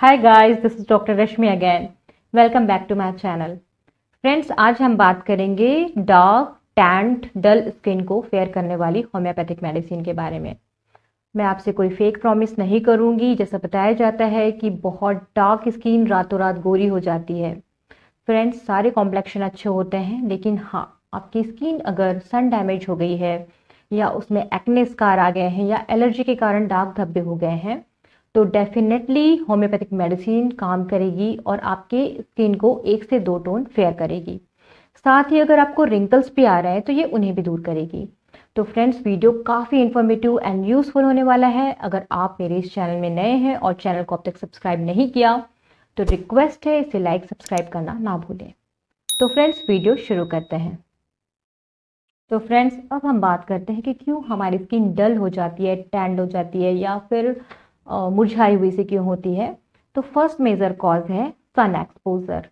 hi guys this is doctor Rashmi again welcome back to my channel friends आज हम बात करेंगे डार्क टैंट डल स्किन को fair करने वाली होम्योपैथिक मेडिसिन के बारे में मैं आपसे कोई फेक प्रॉमिस नहीं करूंगी जैसा बताया जाता है कि बहुत डार्क स्किन रातों रात गोरी हो जाती है फ्रेंड्स सारे कॉम्प्लेक्शन अच्छे होते हैं लेकिन हाँ आपकी स्किन अगर सन डैमेज हो गई है या उसमें एक्ने स्कार आ गए हैं या एलर्जी के कारण डार्क धब्बे हो गए हैं तो डेफिनेटली होम्योपैथिक मेडिसिन काम करेगी और आपके स्किन को एक से दो टोन फेयर करेगी साथ ही अगर आपको रिंकल्स भी आ रहे हैं तो ये उन्हें भी दूर करेगी तो फ्रेंड्स वीडियो काफ़ी इन्फॉर्मेटिव एंड यूज़फुल होने वाला है अगर आप मेरे इस चैनल में नए हैं और चैनल को अब तक सब्सक्राइब नहीं किया तो रिक्वेस्ट है इसे लाइक सब्सक्राइब करना ना भूलें तो फ्रेंड्स वीडियो शुरू करते हैं तो फ्रेंड्स अब हम बात करते हैं कि क्यों हमारी स्किन डल हो जाती है टैंड हो जाती है या फिर मुरझाई हुई से क्यों होती है तो फर्स्ट मेजर कॉज है सन एक्सपोजर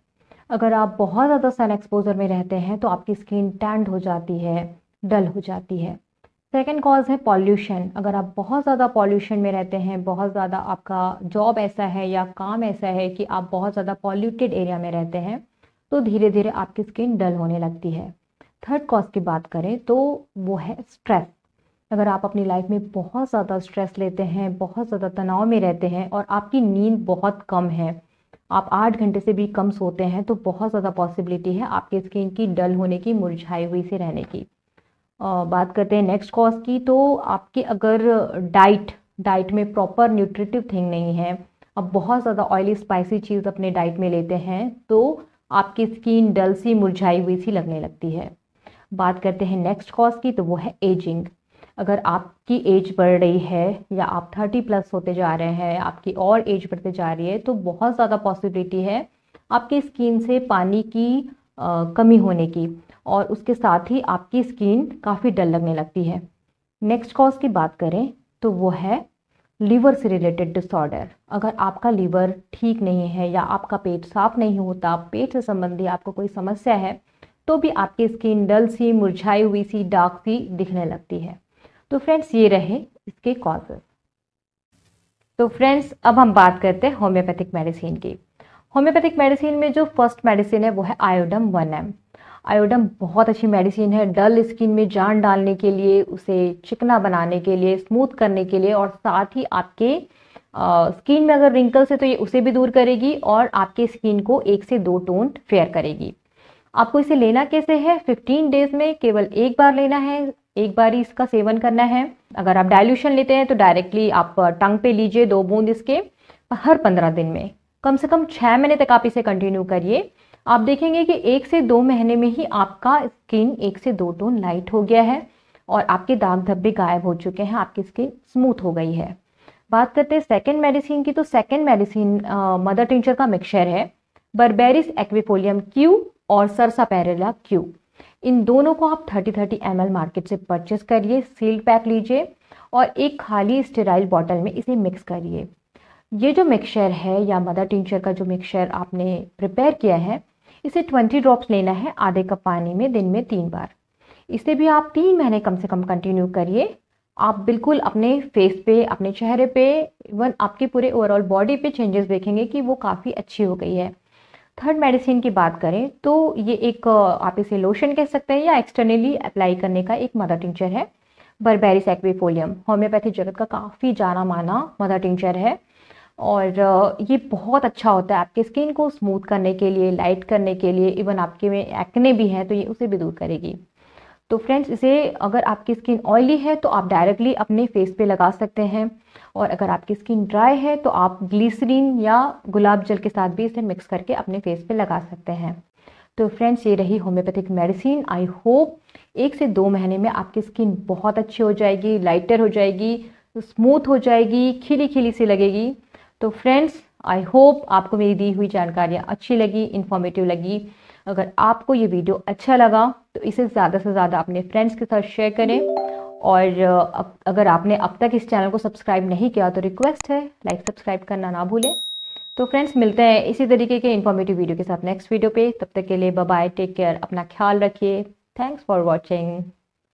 अगर आप बहुत ज़्यादा सन एक्सपोजर में रहते हैं तो आपकी स्किन टैंड हो जाती है डल हो जाती है सेकेंड कॉज है पॉल्यूशन अगर आप बहुत ज़्यादा पॉल्यूशन में रहते हैं बहुत ज़्यादा आपका जॉब ऐसा है या काम ऐसा है कि आप बहुत ज़्यादा पॉल्यूटेड एरिया में रहते हैं तो धीरे धीरे आपकी स्किन डल होने लगती है थर्ड कॉज की बात करें तो वो है स्ट्रेस अगर आप अपनी लाइफ में बहुत ज़्यादा स्ट्रेस लेते हैं बहुत ज़्यादा तनाव में रहते हैं और आपकी नींद बहुत कम है आप आठ घंटे से भी कम सोते हैं तो बहुत ज़्यादा पॉसिबिलिटी है आपके स्किन की डल होने की मुरझाई हुई से रहने की आ, बात करते हैं नेक्स्ट कॉज की तो आपकी अगर डाइट डाइट में प्रॉपर न्यूट्रिटिव थिंग नहीं है आप बहुत ज़्यादा ऑयली स्पाइसी चीज़ अपने डाइट में लेते हैं तो आपकी स्किन डल सी मुरझाई हुई सी लगने लगती है बात करते हैं नेक्स्ट कॉज की तो वो है एजिंग अगर आपकी एज बढ़ रही है या आप थर्टी प्लस होते जा रहे हैं आपकी और एज बढ़ते जा रही है तो बहुत ज़्यादा पॉसिबिलिटी है आपकी स्किन से पानी की आ, कमी होने की और उसके साथ ही आपकी स्किन काफ़ी डल लगने लगती है नेक्स्ट कॉज की बात करें तो वो है लीवर से रिलेटेड डिसऑर्डर अगर आपका लीवर ठीक नहीं है या आपका पेट साफ नहीं होता पेट से संबंधी आपको कोई समस्या है तो भी आपकी स्किन डल सी मुरझाई हुई सी डार्क सी दिखने लगती है तो फ्रेंड्स ये रहे इसके कॉजेज तो फ्रेंड्स अब हम बात करते हैं होम्योपैथिक मेडिसिन की होम्योपैथिक मेडिसिन में जो फर्स्ट मेडिसिन है वो है आयोडम वन एम आयोडम बहुत अच्छी मेडिसिन है डल स्किन में जान डालने के लिए उसे चिकना बनाने के लिए स्मूथ करने के लिए और साथ ही आपके स्किन में अगर रिंकल्स है तो ये उसे भी दूर करेगी और आपके स्किन को एक से दो टोन फेयर करेगी आपको इसे लेना कैसे है 15 डेज में केवल एक बार लेना है एक ही इसका सेवन करना है अगर आप डाइल्यूशन लेते हैं तो डायरेक्टली आप टंग पे लीजिए दो बूंद इसके हर पंद्रह दिन में कम से कम छः महीने तक आप इसे कंटिन्यू करिए आप देखेंगे कि एक से दो महीने में ही आपका स्किन एक से दो टोन लाइट हो गया है और आपके दाग धब्बे गायब हो चुके हैं आपकी स्किन स्मूथ हो गई है बात करते हैं सेकेंड मेडिसिन की तो सेकेंड मेडिसिन मदर टिंचर का मिक्सचर है बर्बेरिस एक्विफोलियम क्यू और सरसा पेरेला क्यू इन दोनों को आप 30 30 एम मार्केट से परचेस करिए सील्ड पैक लीजिए और एक खाली स्टेराइल बॉटल में इसे मिक्स करिए ये जो मिक्सचर है या मदर टिंचर का जो मिक्सचर आपने प्रिपेयर किया है इसे 20 ड्रॉप्स लेना है आधे कप पानी में दिन में तीन बार इसे भी आप तीन महीने कम से कम कंटिन्यू करिए आप बिल्कुल अपने फेस पे अपने चेहरे पे इवन आपके पूरे ओवरऑल बॉडी पे चेंजेस देखेंगे कि वो काफ़ी अच्छी हो गई है थर्ड मेडिसिन की बात करें तो ये एक आप इसे लोशन कह सकते हैं या एक्सटर्नली अप्लाई करने का एक मदर टिंचर है बर्बेरिस एक्वीफोलियम होम्योपैथी जगत का काफ़ी जाना माना मदर टिंचर है और ये बहुत अच्छा होता है आपके स्किन को स्मूथ करने के लिए लाइट करने के लिए इवन आपके में एक्ने भी हैं तो ये उसे भी दूर करेगी तो फ्रेंड्स इसे अगर आपकी स्किन ऑयली है तो आप डायरेक्टली अपने फेस पे लगा सकते हैं और अगर आपकी स्किन ड्राई है तो आप ग्लीसरीन या गुलाब जल के साथ भी इसे मिक्स करके अपने फेस पे लगा सकते हैं तो फ्रेंड्स ये रही होम्योपैथिक मेडिसिन आई होप एक से दो महीने में आपकी स्किन बहुत अच्छी हो जाएगी लाइटर हो जाएगी स्मूथ हो जाएगी खिली खिली सी लगेगी तो फ्रेंड्स आई होप आपको मेरी दी हुई जानकारियाँ अच्छी लगी इन्फॉर्मेटिव लगी अगर आपको ये वीडियो अच्छा लगा तो इसे ज़्यादा से ज़्यादा अपने फ्रेंड्स के साथ शेयर करें और अगर आपने अब तक इस चैनल को सब्सक्राइब नहीं किया तो रिक्वेस्ट है लाइक सब्सक्राइब करना ना भूलें तो फ्रेंड्स मिलते हैं इसी तरीके के इन्फॉर्मेटिव वीडियो के साथ नेक्स्ट वीडियो पे तब तक के लिए बाय टेक केयर अपना ख्याल रखिए थैंक्स फॉर वॉचिंग